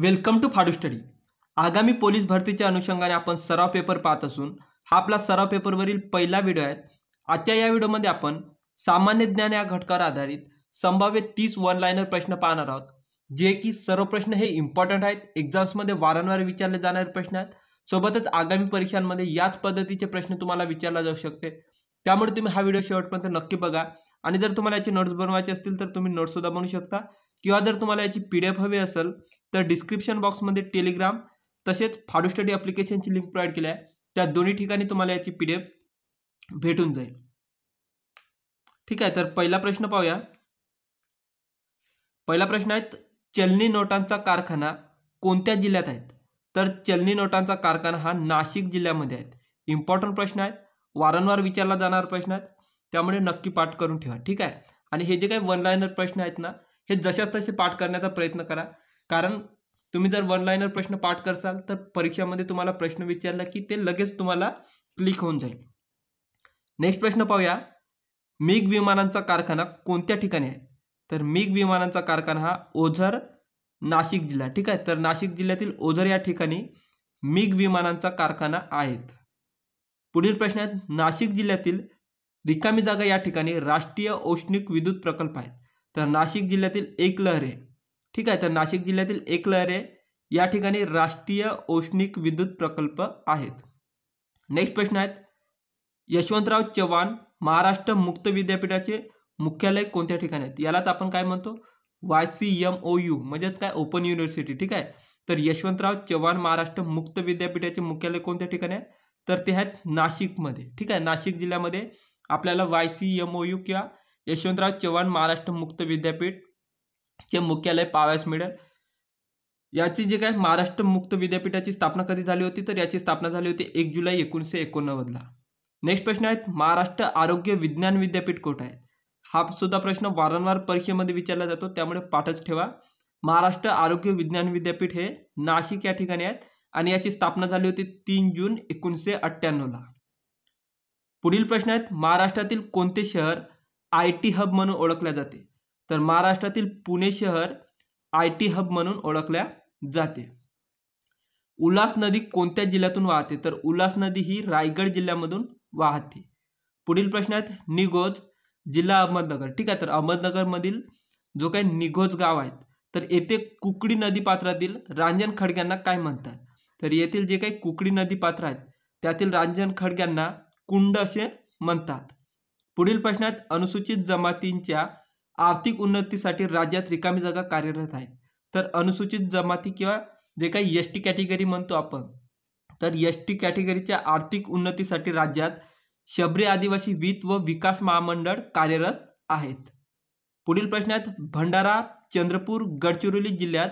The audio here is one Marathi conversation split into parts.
वेलकम टू फाडू स्टडी आगामी पोलीस भरतीच्या अनुषंगाने आपण सराव पेपर पाहत असून हा आपला सराव पेपरवरील पहिला व्हिडिओ आहे आजच्या या व्हिडिओमध्ये आपण सामान्य ज्ञान या घटकावर आधारित संभाव्य तीस वन लाईनर प्रश्न पाहणार आहोत जे की सर्व प्रश्न हे इम्पॉर्टंट आहेत एक्झाम्समध्ये वारंवार विचारले जाणारे प्रश्न आहेत सोबतच आगामी परीक्षांमध्ये याच पद्धतीचे प्रश्न तुम्हाला विचारला जाऊ शकते त्यामुळे तुम्ही हा व्हिडिओ शेवटपर्यंत नक्की बघा आणि जर तुम्हाला याचे नोट्स बनवायचे असतील तर तुम्ही नोट्ससुद्धा बनवू शकता किंवा जर तुम्हाला याची पी डी एफ हवी असेल तर डिस्क्रिप्शन बॉक्समध्ये टेलिग्राम तसेच फाडू स्टडी अप्लिकेशनची लिंक प्रोवाइड केली आहे त्या दोन्ही ठिकाणी तुम्हाला याची पी भेटून जाईल ठीक आहे तर पहिला प्रश्न पाहूया पहिला प्रश्न आहे चलनी नोटांचा कारखाना कोणत्या जिल्ह्यात आहेत तर चलनी नोटांचा कारखाना हा नाशिक जिल्ह्यामध्ये आहे इम्पॉर्टंट प्रश्न आहेत वारंवार विचारला जाणारा प्रश्न आहेत त्यामुळे नक्की पाठ करून ठेवा ठीक आहे आणि हे जे काही वन लाइनर प्रश्न आहेत ना हे जशाच तसे पाठ करण्याचा प्रयत्न करा कारण तुम्ही जर वन लाईनर प्रश्न पाठ करसाल तर परीक्षामध्ये तुम्हाला प्रश्न विचारला की ते लगेच तुम्हाला क्लिक होऊन जाईल नेक्स्ट प्रश्न पाहूया मिग विमानांचा कारखाना कोणत्या ठिकाणी आहे तर मिग विमानांचा कारखाना हा ओझर नाशिक जिल्हा ठीक आहे तर नाशिक जिल्ह्यातील ओझर या ठिकाणी मिग विमानांचा कारखाना आहेत पुढील प्रश्न आहेत नाशिक जिल्ह्यातील रिकामी जागा या ठिकाणी राष्ट्रीय औष्णिक विद्युत प्रकल्प आहेत तर नाशिक जिल्ह्यातील एक लहर ठीक आहे तर नाशिक जिल्ह्यातील एकलहरे या ठिकाणी राष्ट्रीय औष्णिक विद्युत प्रकल्प आहेत नेक्स्ट प्रश्न आहेत यशवंतराव चव्हाण महाराष्ट्र मुक्त विद्यापीठाचे मुख्यालय कोणत्या ठिकाणी आहेत यालाच आपण काय म्हणतो Y C M O U म्हणजेच काय ओपन युनिव्हर्सिटी ठीक आहे तर यशवंतराव चव्हाण महाराष्ट्र मुक्त विद्यापीठाचे मुख्यालय कोणत्या ठिकाणी आहे तर ते आहेत नाशिकमध्ये ठीक आहे नाशिक जिल्ह्यामध्ये आपल्याला Y C M O U किंवा यशवंतराव चव्हाण महाराष्ट्र मुक्त विद्यापीठ चे मुख्यालय पाव्यास मिळेल याची जी काय महाराष्ट्र मुक्त विद्यापीठाची स्थापना कधी झाली होती तर याची स्थापना झाली होती एक जुलै एकोणीसशे एकोणनव्वदला नेक्स्ट प्रश्न आहेत महाराष्ट्र आरोग्य विज्ञान विद्यापीठ कोठे आहे हा सुद्धा प्रश्न वारंवार परीक्षेमध्ये विचारला जातो त्यामुळे पाठच ठेवा महाराष्ट्र आरोग्य विज्ञान विद्यापीठ हे नाशिक या ठिकाणी आहेत आणि याची स्थापना झाली होती तीन जून एकोणीसशे अठ्ठ्याण्णवला पुढील प्रश्न आहेत महाराष्ट्रातील कोणते शहर आय टी हब म्हणून ओळखले जाते तर महाराष्ट्रातील पुणे शहर आय टी हब म्हणून ओळखल्या जाते उल्हास नदी कोणत्या जिल्ह्यातून वाहते तर उल्हास नदी ही रायगड जिल्ह्यामधून वाहते पुढील आहेत निगोज जिल्हा अहमदनगर ठीक आहे तर अहमदनगरमधील जो काही निघोज गाव आहेत तर येथे कुकडी नदी पात्रातील रांजन खडग्यांना काय म्हणतात तर येथील जे काही कुकडी नदी पात्र आहेत त्यातील रांजन खडग्यांना कुंड असे म्हणतात पुढील प्रश्नात अनुसूचित जमातींच्या आर्थिक उन्नतीसाठी राज्यात रिकामी जागा कार्यरत आहेत तर अनुसूचित जमाती किंवा जे काही एस टी कॅटेगरी म्हणतो आपण तर एस टी कॅटेगरीच्या आर्थिक उन्नतीसाठी राज्यात शबरी आदिवासी वित्त व विकास महामंडळ कार्यरत आहेत पुढील प्रश्नात भंडारा चंद्रपूर गडचिरोली जिल्ह्यात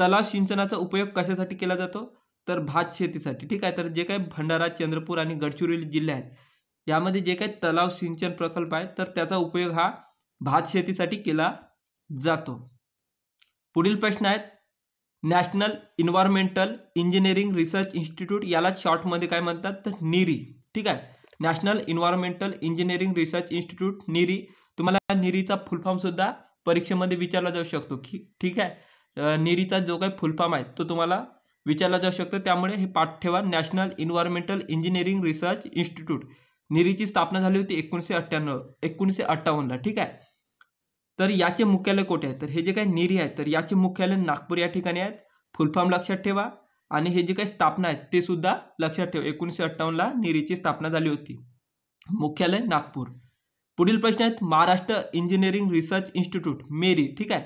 तलाव सिंचनाचा उपयोग कशासाठी केला जातो तर भात शेतीसाठी ठीक आहे तर जे काही भंडारा चंद्रपूर आणि गडचिरोली जिल्ह्यात आहेत यामध्ये जे काही तलाव सिंचन प्रकल्प आहे तर त्याचा उपयोग हा भात शेतीसाठी केला जातो पुढील प्रश्न आहेत national environmental engineering research institute याला शॉर्टमध्ये काय म्हणतात तर निरी ठीक आहे national environmental engineering research institute NEERI तुम्हाला निरीचा सुद्धा परीक्षेमध्ये विचारला जाऊ शकतो की ठीक आहे निरीचा जो काही फुलफॉर्म आहे तो तुम्हाला विचारला जाऊ शकतो त्यामुळे हे पाठ ठेवा national environmental engineering research institute निरीची स्थापना झाली होती एकोणीसशे अठ्ठ्याण्णव एकोणीसशे अठ्ठावन्नला ठीक आहे तर याचे मुख्यालय कोठे आहे तर हे जे काही निरी आहे तर याचे मुख्यालय नागपूर या ठिकाणी आहेत फुलफॉर्म लक्षात ठेवा आणि हे जे काही स्थापना आहेत ते सुद्धा लक्षात ठेवा एकोणीसशे अठ्ठावन्नला निरीची स्थापना झाली होती मुख्यालय नागपूर पुढील प्रश्न आहेत Maharashtra engineering research institute MERI ठीक आहे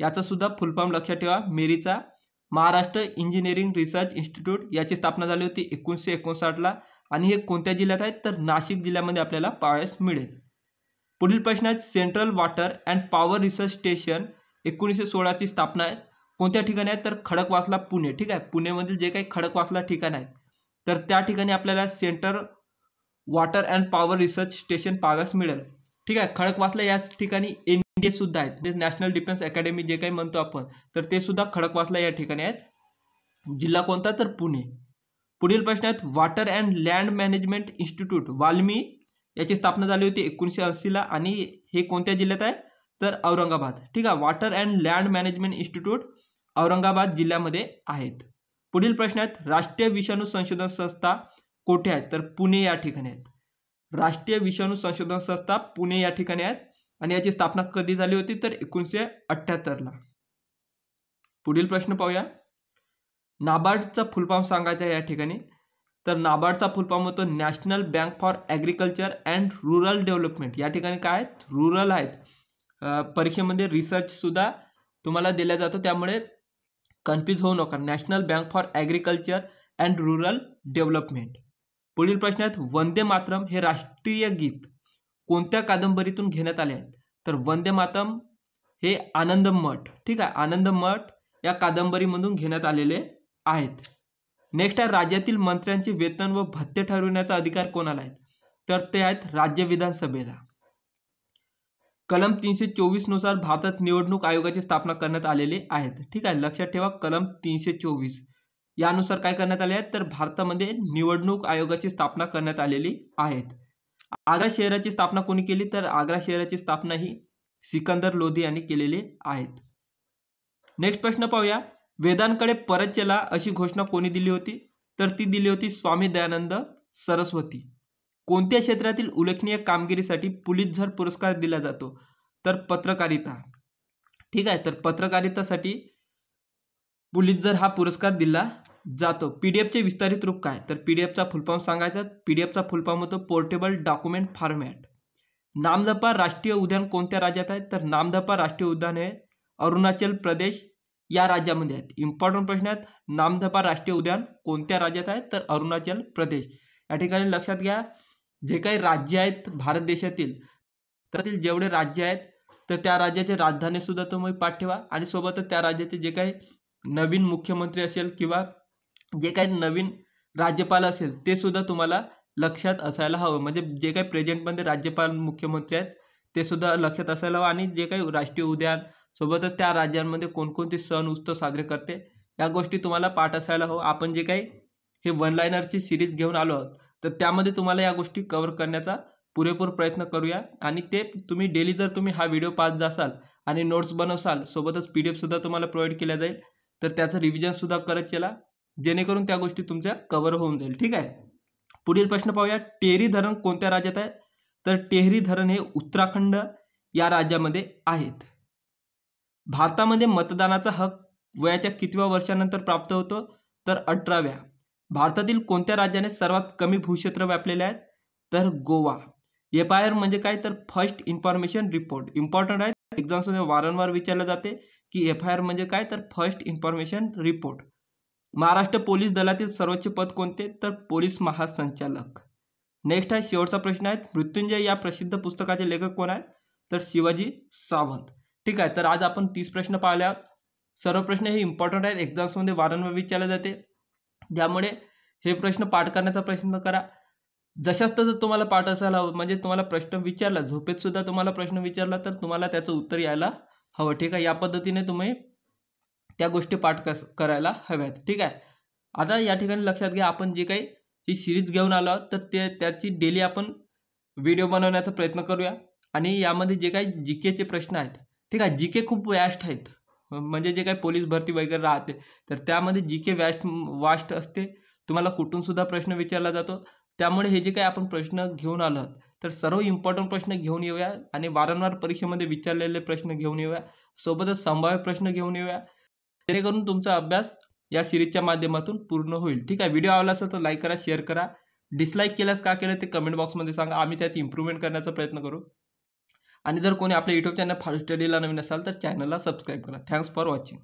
याचा सुद्धा फुलफॉर्म लक्षात ठेवा मेरीचा महाराष्ट्र इंजिनिअरिंग रिसर्च इन्स्टिट्यूट याची स्थापना झाली होती एकोणीसशे एकोणसाठला आणि हे कोणत्या जिल्ह्यात आहेत तर नाशिक जिल्ह्यामध्ये आपल्याला पाहायस मिळेल पुढील प्रश्न आहे central water and power research station एकोणीसशे सोळाची स्थापना आहे कोणत्या ठिकाणी आहे तर खडकवासला पुणे ठीक आहे पुणेमधील जे काही खडकवासला ठिकाण आहे तर त्या ठिकाणी आपल्याला centre water and power research station पाहायस मिळेल ठीक आहे खडकवासला याच ठिकाणी एन डी सुद्धा आहेत म्हणजे नॅशनल डिफेन्स अकॅडमी जे काही म्हणतो आपण तर ते सुद्धा खडकवासला या ठिकाणी आहेत जिल्हा कोणता तर पुणे पुढील प्रश्न आहेत water and land management institute WALMI याची स्थापना झाली होती एकोणीसशे ऐंशीला आणि हे कोणत्या जिल्ह्यात आहे तर औरंगाबाद ठीक आहे water and land management institute Aurangabad जिल्ह्यामध्ये आहेत पुढील प्रश्न आहेत राष्ट्रीय विषाणू संशोधन संस्था कोठे आहेत तर पुणे या ठिकाणी आहेत राष्ट्रीय विषाणू संशोधन संस्था पुणे या ठिकाणी आहेत आणि याची स्थापना कधी झाली होती तर एकोणीसशे अठ्ठ्याहत्तरला पुढील प्रश्न पाहूया नाबार्डचा फुलफॉर्म सांगायचा आहे या ठिकाणी तर नाबार्डचा फुलफॉर्म होतो national bank for agriculture and rural development या ठिकाणी काय आहेत रुरल आहेत परीक्षेमध्ये रिसर्चसुद्धा तुम्हाला दिला जातो त्यामुळे कन्फ्यूज होऊ नका national bank for agriculture and rural development पुढील प्रश्न आहेत वंदे मातरम हे राष्ट्रीय गीत कोणत्या कादंबरीतून घेण्यात आले आहेत तर वंदे मातम हे आनंद मठ ठीक आहे आनंद मठ या कादंबरीमधून घेण्यात आलेले आहेत नेक्स्ट आहे राज्यातील मंत्र्यांचे वेतन व भत्ते ठरवण्याचा अधिकार कोणाला आहे तर ते आहेत राज्य विधानसभेला कलम तीनशे चोवीस नुसार भारतात निवडणूक आयोगाची स्थापना करण्यात आलेली आहेत ठीक आहे लक्षात ठेवा कलम तीनशे चोवीस यानुसार काय करण्यात आले आहेत तर भारतामध्ये निवडणूक आयोगाची स्थापना करण्यात आलेली आहेत आग्रा शहराची स्थापना कोणी केली तर आग्रा शहराची स्थापना ही सिकंदर लोधी यांनी केलेली आहेत नेक्स्ट प्रश्न पाहूया वेदांकडे परत चला अशी घोषणा कोणी दिली होती तर ती दिली होती स्वामी दयानंद सरस्वती कोणत्या क्षेत्रातील उल्लेखनीय कामगिरीसाठी पुलितझर पुरस्कार दिला जातो तर पत्रकारिता ठीक आहे तर पत्रकारितासाठी पुलितझर हा पुरस्कार दिला जातो पी डी एफचे विस्तारित रूप काय तर पी डी एफचा फुलफॉर्म सांगायचा पी डी एफचा फुलफॉर्म होतो पोर्टेबल डॉक्युमेंट फॉर्मॅट नामधपा राष्ट्रीय उद्यान कोणत्या राज्यात आहे तर नामधपा राष्ट्रीय उद्यान हे अरुणाचल प्रदेश या राज्यामध्ये आहेत इम्पॉर्टंट प्रश्न आहेत नामधपा राष्ट्रीय उद्यान कोणत्या राज्यात आहे तर अरुणाचल प्रदेश या ठिकाणी लक्षात घ्या जे काही राज्य आहेत भारत देशातील त्यातील जेवढे राज्य आहेत तर त्या राज्याची सुद्धा तुम्ही पाठ ठेवा आणि सोबतच त्या राज्याचे जे काही नवीन मुख्यमंत्री असेल किंवा जे काही नवीन राज्यपाल असेल ते सुद्धा तुम्हाला लक्षात असायला हवं म्हणजे जे काही प्रेझेंटमध्ये राज्यपाल मुख्यमंत्री आहेत ते सुद्धा लक्षात असायला हवं आणि जे काही राष्ट्रीय उद्यान सोबतच त्या राज्यांमध्ये कोणकोणते सण उत्सव साजरे करते या गोष्टी तुम्हाला पाठ असायला हवं आपण जे काही हे वन लायनरची सिरीज घेऊन आलो आहोत तर त्यामध्ये तुम्हाला या गोष्टी कवर करण्याचा पुरेपूर प्रयत्न करूया आणि ते तुम्ही डेली जर तुम्ही हा व्हिडिओ पाहत जासाल आणि नोट्स बनवसाल सोबतच पी डी एफसुद्धा तुम्हाला प्रोव्हाइड केल्या जाईल तर त्याचं रिव्हिजनसुद्धा करत चला जेणेकरून त्या गोष्टी तुमच्या कव्हर होऊन जाईल ठीक आहे पुढील प्रश्न पाहूया टेहरी धरण कोणत्या राज्यात आहे तर टेहरी धरण हे उत्तराखंड या राज्यामध्ये आहेत भारतामध्ये मतदानाचा हक्क वयाच्या कितव्या वर्षानंतर प्राप्त होतो तर अठराव्या भारतातील कोणत्या राज्याने सर्वात कमी भूक्षेत्र व्यापलेले आहेत तर गोवा एफ आय आर म्हणजे काय तर फर्स्ट इन्फॉर्मेशन रिपोर्ट इम्पॉर्टंट आहे एक्झाम्समध्ये वारंवार विचारलं जाते की एफ आय आर म्हणजे काय तर first information report Maharashtra police दलातील सर्वोच्च पद कोणते तर पोलीस महासंचालक नेक्स्ट आहे शेवटचा प्रश्न आहे मृत्युंजय या प्रसिद्ध पुस्तकाचे लेखक कोण आहेत तर शिवाजी सावंत ठीक आहे तर आज आपण तीस प्रश्न पाहिल्या सर्व प्रश्न हे इम्पॉर्टंट आहेत एक्झाम्समध्ये वारंवार विचारले जाते त्यामुळे हे प्रश्न पाठ करण्याचा प्रयत्न करा जशाच तसं तुम्हाला पाठ असायला हवं म्हणजे तुम्हाला प्रश्न विचारला झोपेत सुद्धा तुम्हाला प्रश्न विचारला तर तुम्हाला त्याचं उत्तर यायला हवं ठीक आहे या पद्धतीने तुम्ही त्या गोष्टी पाठ कस करायला हव्यात ठीक आहे आता या ठिकाणी लक्षात घ्या आपण जे काही ही सिरीज घेऊन आलो आहोत तर ते त्याची डेली आपण व्हिडिओ बनवण्याचा प्रयत्न करूया आणि यामध्ये जे काही जी केचे प्रश्न आहेत ठीक आहे जी के खूप वॅस्ट आहेत म्हणजे जे काही पोलीस भरती वगैरे राहते तर त्यामध्ये जी के वॅस्ट वास्ट असते तुम्हाला कुठूनसुद्धा प्रश्न विचारला जातो त्यामुळे हे जे काही आपण प्रश्न घेऊन आलो आहोत तर सर्व इम्पॉर्टंट प्रश्न घेऊन येऊया आणि वारंवार परीक्षेमध्ये विचारलेले प्रश्न घेऊन येऊया सोबतच संभाव्य प्रश्न घेऊन येऊया जेणेकरून तुमचा अभ्यास या सिरीजच्या माध्यमातून पूर्ण होईल ठीक आहे व्हिडिओ आवडला असेल तर लाईक करा शेअर करा डिसलाईक केल्यास का केलं ते कमेंट बॉक्समध्ये सांगा आम्ही त्यात इम्प्रूव्हमेंट करण्याचा प्रयत्न करू आणि जर कोणी आपल्या युट्यूब चॅनल फास्ट स्टडीला नवीन असाल तर चॅनलला सबस्क्राईब करा थँक्स फॉर वॉचिंग